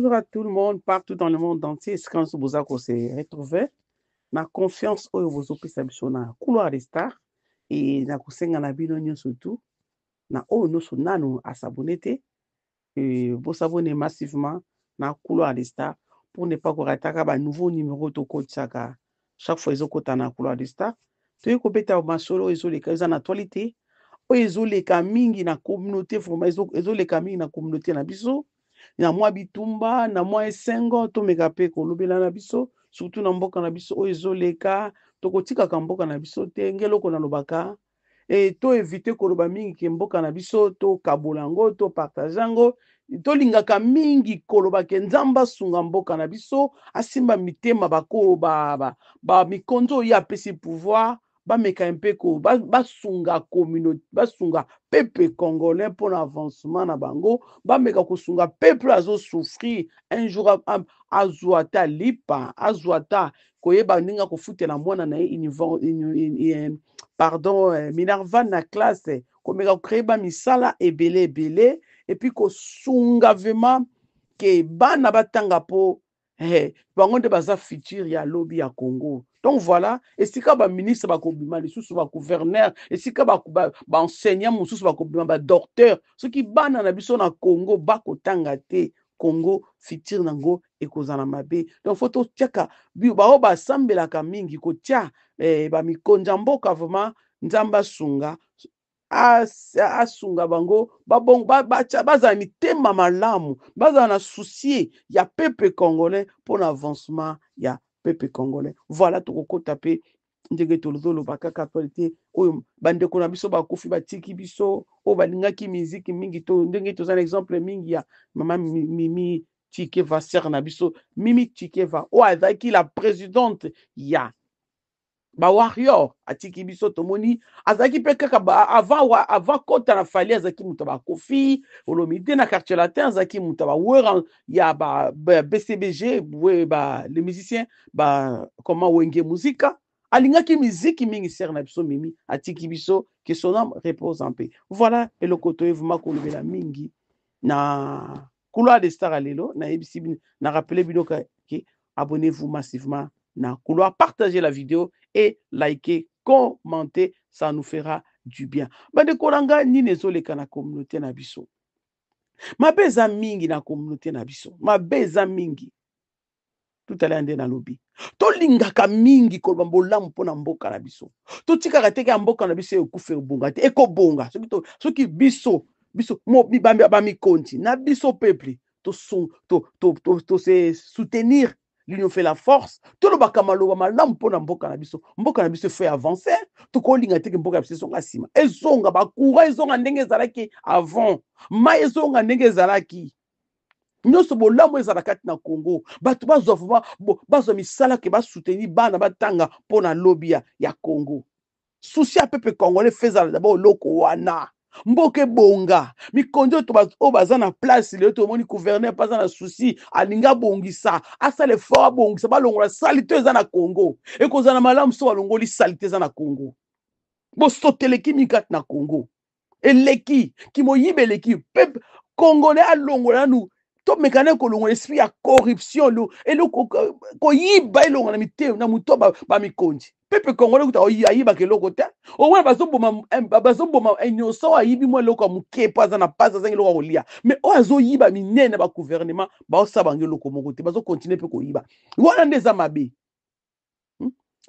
Bonjour à tout le monde, partout dans le monde entier. Ce vous vous s'est retrouvé. ma confiance oyo vous biso na couloir des stars et na kosengana en nyonso surtout, na nous nyonso à s'abonner, et vous s'abonner massivement na couloir des stars pour ne pas un nouveau numéro de saga. chaque fois ezokota na couloir des stars toyei kobeta masolo oyo les eza en actualité oyo ezoleka mingi na communauté vraiment ezoleka mingi na communauté na biso na mwa bitumba na mwa esengo tomeka mpe kolobela na biso surtout na mboka na biso oyo ezoleka tokotikaka mboka na biso te nge eloko nalobaka e to evite koloba mingi ke mboka na biso tokabola yango topartage yango tolingaka mingi koloba ke nzambe asunga mboka na biso asimba mitema bako bamikonzi oyo apesi pouvoir bameka mpeko basunga basunga peuple congolais mpona avancement na bango bameka kosunga peuple azosouffrir un jour azwa ata lipa azwa ata koyeba ndenge akofutela mwana na ye pardon eh, minerva na classe komeka kocreye bamisala ebele ebele epuis kosunga vraiment ke bana batanga mpo Eh, bango nde baza future ya lobi ya congo donc voilà esika ba enseignant lisusu bagouverneur esika baenseignant ba docteur ceux qui bana na biso na congo bakotanga te congo future nango ekozana mabe donc ba ba sambela la mingi kotia eh, mikonja mboka vraiment nzamba sunga. asunga bango bazala mitema malamu bazala na soucie ya peuple congolais mpo na avancement ya peuple congolais voilà tokokɔta mpe ndenge tozoloba kaka actualité oyo bandeko na biso bakufi batiki biso oyo balingaki miziki mingi to ndenge toza na exemple mingi ya mama mimi tikeva ser na biso mimi tikeva oyo azalaki la présidente ya Ba yo, atiki biso tomoni Azaki pekaka kaka avant kota na fali azaki moto kofi, bakofi olomide na quartier latin ba moto ya bawera ya bcbg le ba bakoma wenge muzika alingaki miziki mingi sere na biso mimi atiki biso ke son ame repose en paix voilà eloko toye vrima kolobela mingi na couloir de star alelo, na na rappele bino ke abonnez vous massivement na couloir, partagez la vidéo et liker, commenter, ça nous fera du bien. de na ngai nini ezoleka na communauté na biso Ma beza mingi na communauté na biso Ma beza mingi tutala To nalobi To mingi koloba mbolamu Tout mboka na biso to teke ya mboka na biso So ki to, so ki biso biso konti, na biso peuple se soutenir linyofela force tolobaka maloba malamu mpo na mboka na biso mboka na biso efai avance tokolinga teke mboka na biso ezonga nsima ezonga bacourant ezonga ndenge ezalaki avant mai ezonga ndenge ezalaki nyonso bolamu ezala kati na congo bato bazwa bazwa misala ke basuteni bana batanga mpo na lobi ya congo susi ya pepe congolais fe ezala daba oloko wana mboka ebonga mikonzi oyo bato oyo baza na place leyo tomoni guverner mpe aza na susi alingi abongisa asala effort abongisa balongola salite oyo eza na congo ekozala malamu so balongoli salite eza na congo bosoteleki mikate na congo eleki kimoyiba eleki mpe congolais alongola nanu tomekana kolongola esprit ya corruption eloko koyiba elongo na mite na moto bamikonzi pepe congolais kuta ayibaka eloko te omwana bazoboma nyonso oyo ayibi mwa eloko ya moke mpo aza na mpasi azangi eloko ya kolia ma oyo oh, azoyiba minene ya baguvernema baosala bango eloko moko te bazokontinue mpe koyiba wana nde eza mabe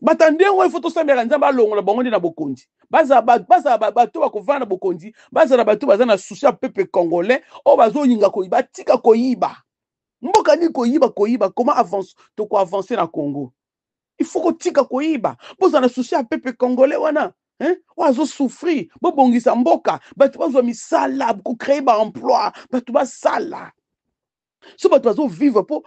bato ndengo ifo tosambelaka nzambe alongola bango nde na bokonzi bazala bato bakovanda na bokonzi bazala bato baza na susi ya pepe congolais oyo oh, bazoyinga koyiba batika koyiba mboka nini koyiba koyiba koma avance tokoavanse na congo ifo kotika koyiba bozala na susi ya pepe congolais wana oyo oh, azosouffrir bobongisa mboka bato bazwa misala bokocreye baemploi bato basala so bato bazovivre mpo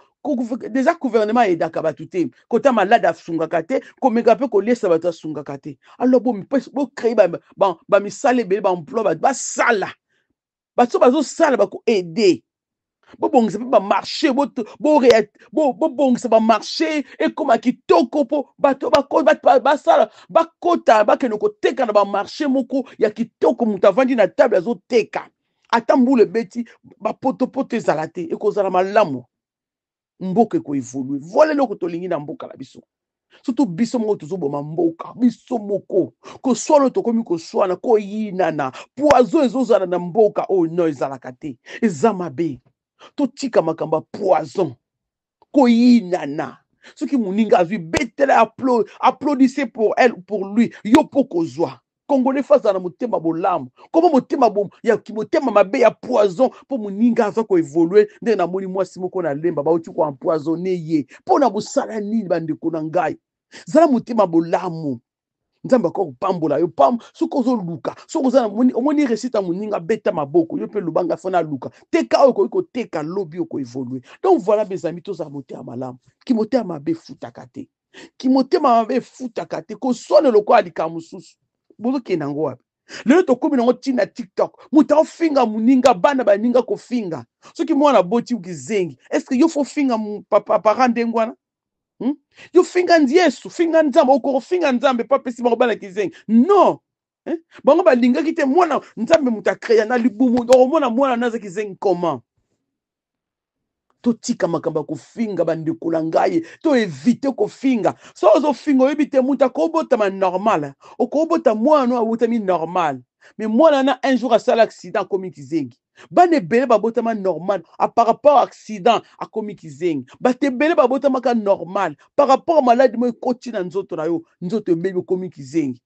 deja gouvernement ayedaka bato te kota malade asungaka te komeka mpe koliesa bato asungaka te alors bocree bamisala ebele baemploi bato basala bato so bazosala bakoede bobongisa mpe bamarché bobongisa bamarché ekóma kitoko mpo bato basala bakota bakende koteka na bamarché moko ya kitoko moto avandi na table azoteka ata mbula ebeti bapotopoto ezala te ekozala malamu mboka ekoevolue voila eloko tolingi na mboka na biso surtout biso moko tozoboma mboka biso moko koswala oyo tokomi koswana koyinana poizo ezozala na mboka oyo no ezalaka te eza mabe totika makambo ya poison koyinana soki moninga azwi betela aplaudise pour elle pour lui yo mpo kozwa congolais faza na motema bolamu komo motema motema mabe ya poison mpo moninga aza koevolue ndenge namoni mwasi moko na lemba bauti koempoisonne ye mpo na bosala nini bandeko na ngai zala motema bolamu nzambe akoki kopambola yo pam soki ozoluka soki oza omoni resite ya moninga beta maboko yo mpe lobanga fana aluka teka oyo okoki koteka lobi okoevolue donc voilà bezami tozala motema malamu kimotema mabe efutaka te kimotema mabe efutaka te koswanela lokola likaa mosusu bozokenda yango wapi lelo tokomi nango ntina tiktok moto aofinga moninga bana baninga kofinga soki mwana aboti kizengi estce yo fofinga para ndenge wana hmm? yo finga yesu finga nzambe okokofinga nzambe po apesi bango bana kizengi no eh? bango balingaki te mwana nzambe moto akreya na libumu okomona mwana naza kizengi comment totika makambo ya kofinga bandeko na ngai toevite kofinga so ozofinga oyebi te motu akobotama normal okobota mwana oyo abotami normal me mwana wana un jour asala accident akomi kizengi bana ebele babotama normal par rapport accident akomi kizengi bato ebele babotamaka normal par rapport maladi moko ekoti na nzoto na yo nzoto ebebi okomi kizengi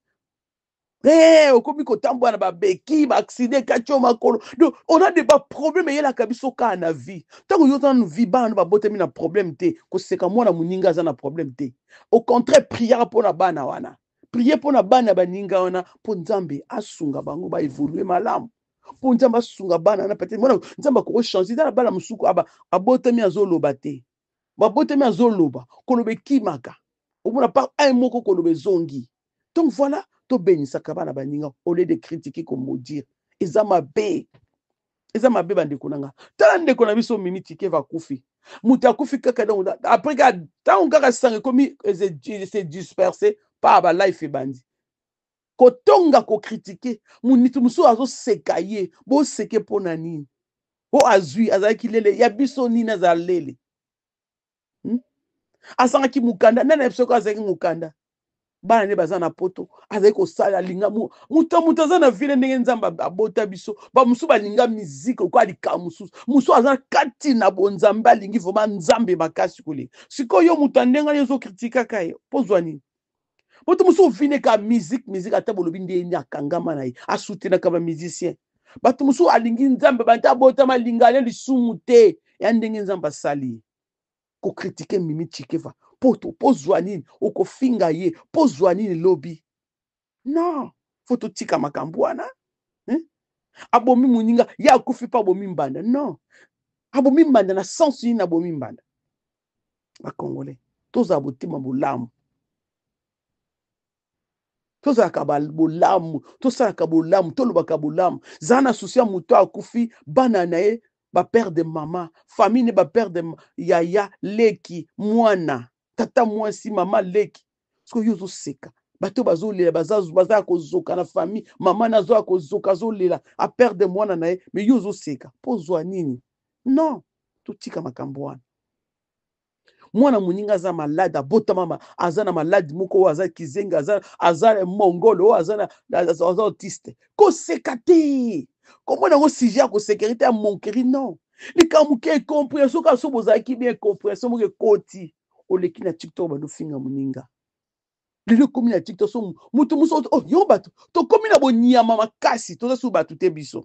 Hey, eh, okomi kotambola na babeki baaccident ekati yo makolo donc on a de baproblème eyelaka biso kaka na vie ntango yo zana vie bana no babotami na problème te koseka mwana moninga aza na problème te au contraire priere mpo na bana wana prie mpo na bana ya baninga wana mpo nzambe asunga bango baévolue malamu mpo nzambe asunga bana wana peut-être mwana nzambe akokochange eza na bana mosuku aba abotami azoloba te babotami azoloba koloba ekimaka omona par un moko koloba ezongi donc voilà tobenisaka bana baninga au lieu de critiquer komaudire eza mabe eza mabe bandeko na nga tala ndeko na biso mimi tike vakufi moto akufi kaka donc après ka ntango kaka sango ekomi se disperse par balife ebandi kotonga kokritike monitu mosusu azoseka ye boseke mpo na nini oyo azwi azalaki lele ya biso nini azala lele hmm? asangaki mokanda nani na biso ko azalaki mokanda bana nde baza na poto azali kosala alinga moto moto aza na vile ndenge nzambe abota biso bamosusu balinga miziki okoya likaa mosusu mosusu aza kati na bonzambe alingi vraimen nzambe makasi kolinga sikoyo yo moto andenge ani ozokritikaka ye mpo zwa nini moto mosusu ovineka miziki miziki ata bolobi ndeni akangama na ye asutenaka bamusicien bato mosusu alingi nzambe banta abotama alingane lisumu te ya ndenge nzambe asali kokritike mimi chikeva poto pozwa nini okofinga ye pozwa nini lobi non fo totika makambo wana eh? abomi moninga ye akufi mpo abomi mbanda non abomi mbanda na sansu nini abomi mbanda bakongole tozala botima bolamu tozalaka bolamu tosalaka bolamu tolobaka bolamu zala na susi ya moto akufi bana na ye bapere de mama famille ne bapere de yaya leki mwana tata mwasi mama leki soki oyo ozoseka bato bazolela baza ya kozoka na famille mama na azo ya kozoka azolela aperde mwana na ye me yo ozoseka mpo ozwa nini non totika makambo wana mwana moninga aza malade abotama aza na maladi moko oyo aza kizenga aza, aza mongolo oyo aza, aza autiste koseka te komona yango sujet ya kosekeri te ya monkeri non likambo ke compré soki aso bozalaki bien compression moko ekoti oleki na tiktok bandofinga moninga lelo okomi na tiktok so moto mosu oh, yo bato tokomi na bonyama makasi toza su bato te biso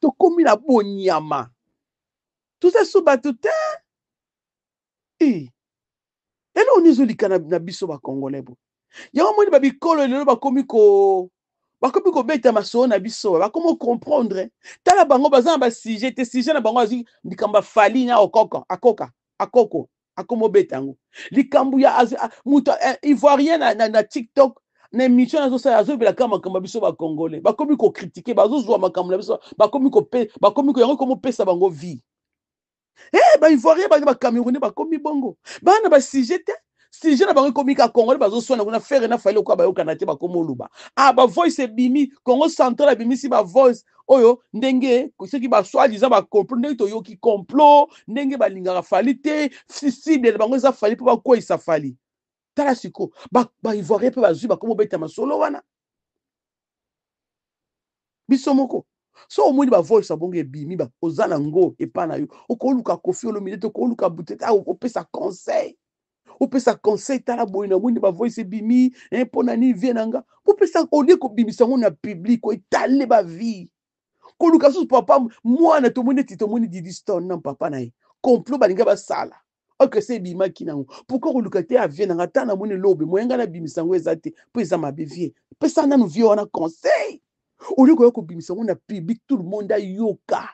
tokomi na bonyama toza su bato te e lelo oni ezolika na, na biso bakongolais bo yango moni babikolo lelo bakomi ko bakomi kobeta masolo na biso bakomi okomprendre tala bango baza na basije te sije na bango azwi likambo afali na okoka akoka akoko akomobeta yango likambo ya ah, moto eh, ivoirien na, na, na tiktok na émission azosala azobela kaka makambo ya biso bacongolais bakomi kokritike bazozwa makambo na biso bakomi bakomi yango komopesa bango vie e eh, baivoirien bana bacamerounais bakomi bongo bana basujet te sujet na bango ekomi kaka congolais bazoswana kuna fere na fayele okoya bayokana te bakoma oluba a bavoice ebimi congo central abimisi bavoice oyo oh ndenge soki baswadiza bacomplo ndenge toyoki complo ndenge balingaka fali te suicide na bango eza fali mpo bakweyisa fali tala siko baivoirien mpe bazwi bakoma obeta masolo wana biso moko so omoni bavoice abongo ebimi oza nango epa na yo okoluka kofi olomide te okoluka butete ah, opesa conseil opesa conseil tala boye na mwini bavoice ebimi mpona nini vie na nga opesa olie kobimisa yango na publike etale bavie koluka lisusu papa mwana tomoni eti tomoni didiston na papa na ye complot balingi basala oke se ebimaki nango pourkui koluka te avie na nga ta na moni elobe moyenga nabimisa yango eza te mpo eza mabe vie pesa nanu vie wana conseil olie koya kobimisa yango na publike tout le monde ayoka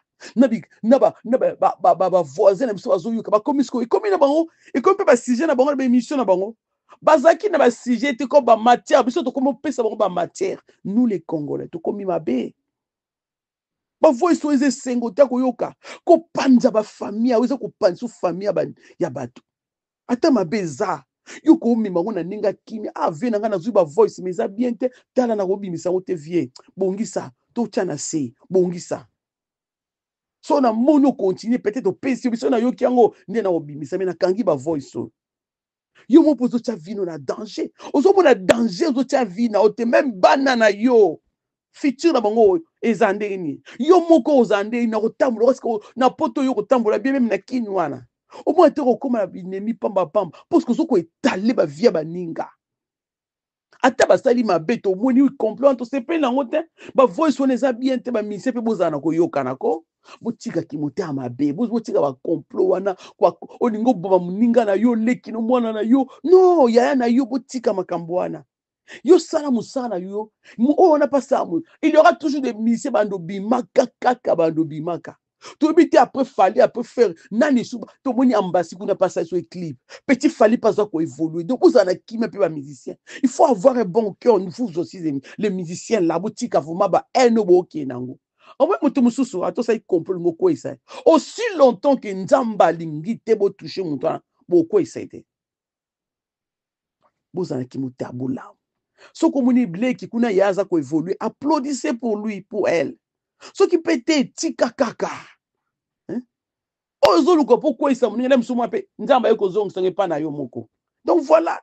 bavoisin na biso bazoyoka bakomi sikoyo ekomi na bango ekomi mpe basuje na bango na baémission na bango bazalaki na basuje te ko bamatière biso tokomi opesa bango bamatière nous les congolais tokomi mabe bavoi so eza esengo te koyoka kopanza bafamille ao eza kopanza so famille ya bato ata mabe eza yo komema ngo na ndenge akimia avie na ngai nazwi bavoice ma eza bien te tala nakobimisa yango te vie bongisa totya na se bongisa so namoni okontinue peut-être opesi yo biso nayoki yango nde na obimisa me nakangi bavoice oyo yo moko ozotya vino na danger ozomona danger ozotya vina ote meme bana na yo futur na bango eza ndeni yo moko oza ndeni na kotambola parceke na poto oyo kotambola bien meme na kini wana omona te kokóma na binemi pambapamba parceke ozoko etale bavia baninga ata basali mabe tomoni complot tosepeli nango te bavoice wana eza bien te bamisie mpe bozala na koyokana ko botika kimotema mabe botika bakomplo wana olingi oboma moninga na yo no mwana na yo no yaya na yo botika makambo wana yo sala mosala na yo oyo wana oh, pasamu il y aura toujours des ministère bando bimaka kaka bando bimaka toyebi te après fali après faire nani esuba tomoni ambasi kuna mpasa so eclipe petit fali mpo aza koévolue donc ozala na kimia mpe bamusicien il faut avoir un bon cœur vous aussi les musiciens là botika vraimen bahaine oyo bookee nango à ça il comprend le quoi mokweyisa ça. aussi longtemps que Nzamba alingi te botouche qui wana bokweyisa ye te bozalaki motabula soki omoni bleki kuna ye quoi évolue applaudissez pour lui pour elle soki mpe te tika kaka oyo hein? ozoluka mpo kweyisa moninga na sur mwa mpe nzambe aye kozongisa ngo pas na yo moko donc voilà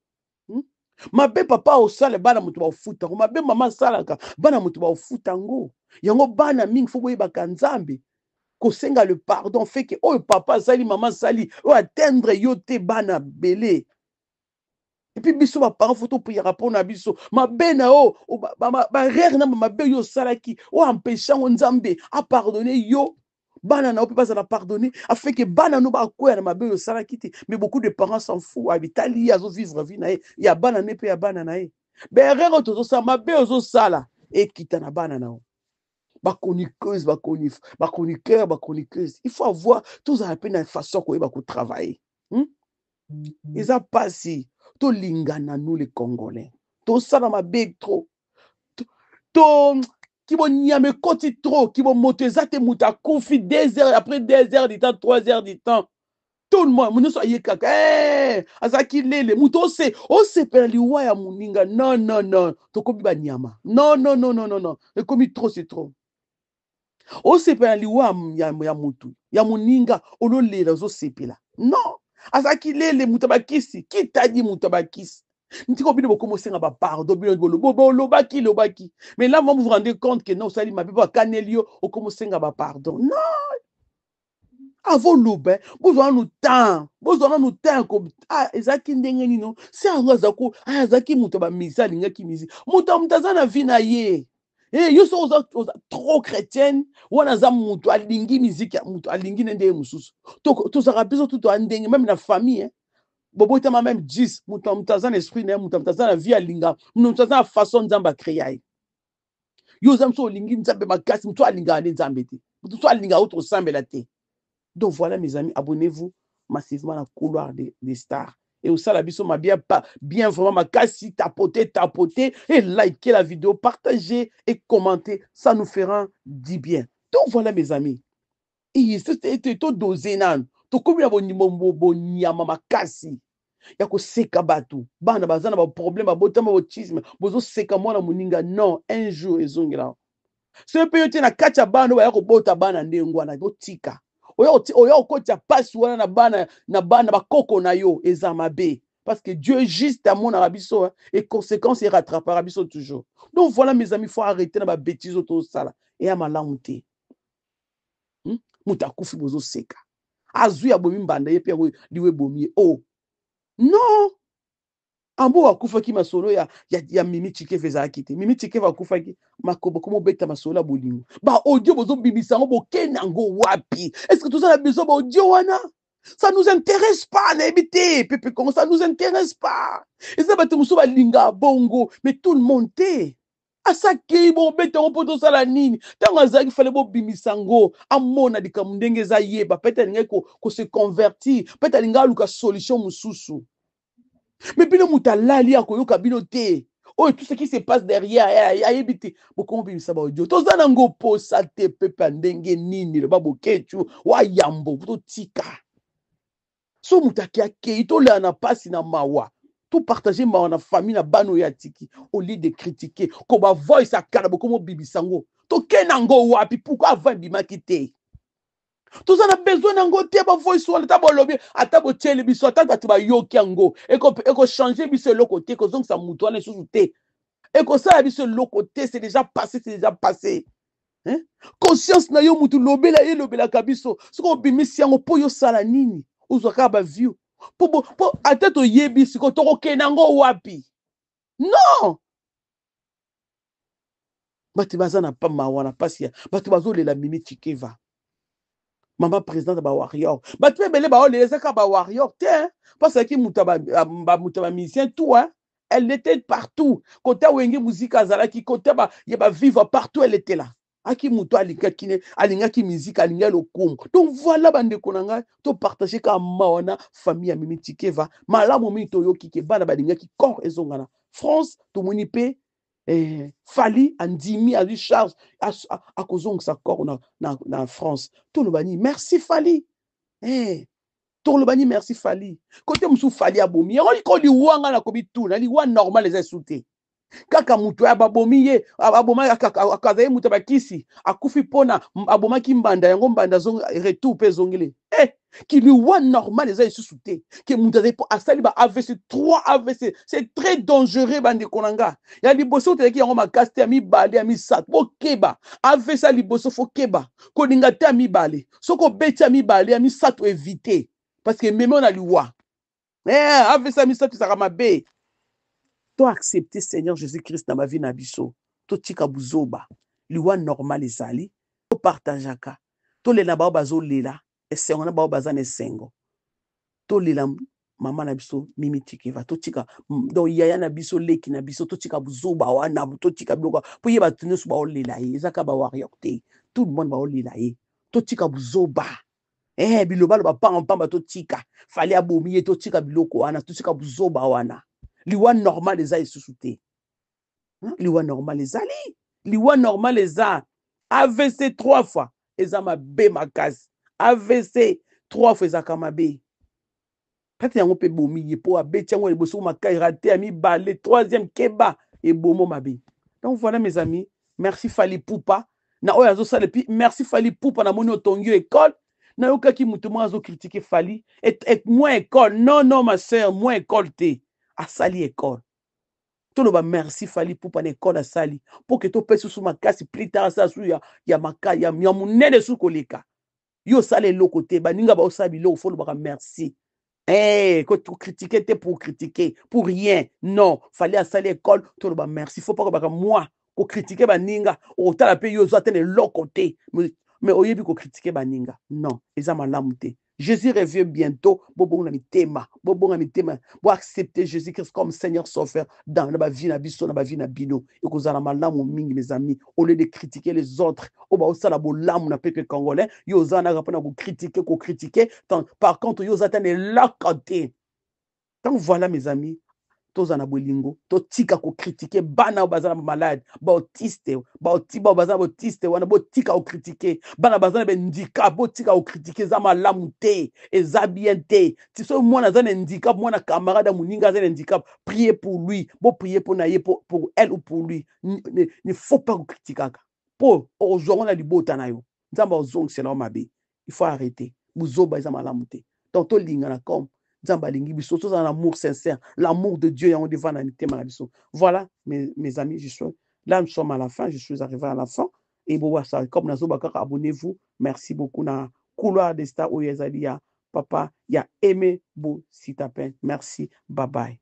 mabe papa osala bana moto baofuta yango mabe mama asalaka bana moto baofuta yango yango bana mingi fo boyebaka nzambe kosenga le pardon feke oyo papa asali mama asali oyo atendre yo te bana bele epuis biso baparent fo topuyaka mpo na biso mabe na yo barere na bamabe oyo osalaki oyo ampeshe yango nzambe apardone yo banana na ope bazala pardonné afin que banana ba bakwea na mabe oyo osalaki mais beaucoup de parents s'en fou abitali ah, ye azovivre vie na ye ya bana ne mpe ya bana na ye berere oyo tozosala mabe ozosala ekita eh, na bana na ba bachroniqueuse bachroniqueur bachroniqueuse il faut avoir tozala peine une façon ya koyeba travailler hmm? Mm-hmm. passé mpasi lingana nous les congolais ma mabe trop tout to nyame koti trop vont motez à te mouta des heures après des heures du temps trois heures du temps tout le monde nous so Azaki, lele on liwa ya moninga non non non ba nyama. non non non non non non trop c'est trop ya, ya ya moninga pas là non Azaki lele bah, Qui t'a bah, ntika bino bokomosenga bapardon bino bolobaki lobaki mais là moi vous vous rendez compte que non osali mabe po akaneli yo okomosenga bapardon non avant loba bozwa nanu temps bozwa nanu temps ah, ezalaki ndenge nino se yango azako azalaki ah, moto bamisi alingaki misi moto moto aza na vi na ye e yo so oza trop chrétienne wana aza moto alingi miziki ya moto alingi na ndenge mosusu tozaka biso tuto ya ndenge meme na famille ma même 10 mouta aza esprit na ye moto vie alinga moto aza façon nzambe acré You ye yo oza mosu olingi nzambe makasi l'inga linga nde nzambe te donc voilà mes amis abonnez-vous massivement le couloir des de stars et au la biso mabia pa bien vraiment ma makasi tapoter tapoter et liker la vidéo partager et commenter ça nous fera du bien donc voilà mes amis bonimombo na bonyama makasi ya koseka bato bana baza na baproblème babotama botisme bozoseka mwana moninga non un jour ezongela soki mpe yo tie na kati ya bana oyo baya kobota bana ndenge wana otika oya kokotya mpasi wana na bana na bana bakoko na yo ezama be. parce que Dieu juste à mon hein, et conséquence il rattrape arabiso toujours. Donc voilà mes amis, fa faut arrêter na ma bêtise autour ça et à ma hmm? seka. azwi abomi mbanda ye mpe yango liwe bomi ye o oh! no ambo akufaki masolo ya, ya, ya mimi chikef ezalaki te mimi chikef akufaki makobo koma obeta masolo ya bolingo baaudio bozobimisa yango bokende yango wapi estce toza na besoin baaudio wana ça nous intéresse pas nayebi te pepe congo ça nous intéresse pas eza bato mosusu balinga bongo mais tout le monde te asakei bobeta yango mpo tosala nini ntango azalaki fale bobimisa yango amona likambo ndenge eza yeba pete alingaki kose convertir pete alingi aluka solution mosusu me bino moto alali akoyoka bino te oyo tout ce qui se passe derrière ayebi te bokomo bimisa baodio toza nango posa te pepe ya ndenge nini loba bokecu wayambo totika so moto akei akei tolea na mpasi na mawa tout partager mawa na famille na bana oyo atiki au lieu de critiquer koba voice akala bokoma obibisa yango tokei na yango wapi pourkui avant ebimaki te toza na besoin na yango te bavoice wana ata bolobi ata botyeli biso ata bato bayoki yango ekochange biso eloko te ekozongisa motu wana lisusu te ekosala biso eloko te c'est déjà passé c'est déjà passé hein? conscience na yo motu lobela ye elobelaka biso soki obimisi yango mpo yosala nini ozwa kaka baview mpo ate toyebi siko tokokenda yango wapi non bato baza na mawa na mpasi ya bato bazolela mimi tikeva mama présidente bawarior bato ebele baolela ezaka bawarior te mpasi aki moto ya bamisien tout elle était partout kote awengi muzika azalaki kote ye bavivre partout elle était là akimuto alingaki ne alingaki miziki le alinga donc voilà bandeko na ngai topartage ka mawa wana famille ya mimi tikeva malamu mingi toyoki ke bana balingaki e ezongana france tomoni mpe eh, fali andimi azwi charge akozongisa corps na, na, na france toloba nini merci fali eh, toloba nini merci fali kote mosusu fali abomi yango likoliwanga nakobituna liwa normal eza esu kaka moto oyo babomi ye akazali moto ya bakisi akufi mpona abomaki mbanda yango mbanda retour mpe ezongeli eh, kiliwa normal eza lisusu te ke moto azali mpo asali ba avc 3 avc c'est très dangereux bandeko na nga ya liboso otelaki yango makasi te ya mibale ya misato bokeba avc ya liboso fokeba kolinga te ya mibale soki obeti ya mibale ya misato evite parce ke ememi o na liwa eh, avc ya misato ezalaka mabe to accepter Seigneur Jésus-Christ dans ma vie n'abiso. biso totika buzoba liwa normal ezali To tolela bao lela esengo na bao baza sengo. To lila mama na biso mimi To totika Don yaya na biso leki na biso totika buzoba wana totika chika mpo ye suba nyonso baolela ye ba wari tout le monde baolela ye totika buzoba eh, eh, biloba loba pamba to totika fallait abomier to totika biloko wana totika buzoba wana liwa normal eza lisusu te liwa normal ezali liwa normal eza avc trois fois eza mabe makasi avc trois fois ezaka mabe kati yango mpe ebomi ye mpo abeti ma liboso rate ya mibale troisième keba ebomo mabe donc voilà mes amis merci fali poupa. na oyo azosala puis merci fali pupa namoni Na yo ekole nayokaki moto moko azokritike fali et, et, moins école non non ma sœur moins école te à école. Tout le monde merci pour fali à na Pour que mpo ke topesi ma makasi plus tard ma su ya, ya, maka, ya, ya monene su koleka yo osala eloko te baninga baosala faut le ba merci Eh, que tu critiquais, t'es pour critiquer, pour rien. Non, fallait à ça école. tout le merci. Faut pas que moi, qu'on critique baninga, au la pays, yo, atteindre l'autre côté. Mais au lieu de critiquer baninga. Non, ils ont mal Jésus revient bientôt. ami mitema, bon ami mitema. bon accepter Jésus-Christ comme Seigneur sauveur dans la vie vie dans la vie na bino. Et que zala mon ming, mes amis, au lieu de critiquer les autres, au ba osala bolamu na peuple congolais, yo zana rapana ko critiquer ko critiquer. Par contre, yo zatane la côté. Donc voilà mes amis, toza na bolingo totika kokritike bana oyo baza na bamalade baotiste baotiba oyo baza na baotiste wana botika kokritike bana baza na bandikape botika kokritike eza malamu te eza bien te ti soki mwana aza na handikape mwana camarade ya moninga aza na handikape prie pour lui boprie mpo na ye pour elle ou pour lui ne faut pas kokritikaka mpo ozwango na libota na yo nzambe ozongisela yo mabe il faut arrêter bozoba eza malamu te donc tolingana comme nzambe alingi biso tozala na amour sincère l'amour de dieu yango devant mitema na biso voilà mes, amis je suis là nous sommes à la fin je suis arrivé à la fin et bon ça comme nazoba kaka abonnez-vous merci beaucoup na couloir des stars oyo ezali ya papa ya aimé bo sitapin merci bye bye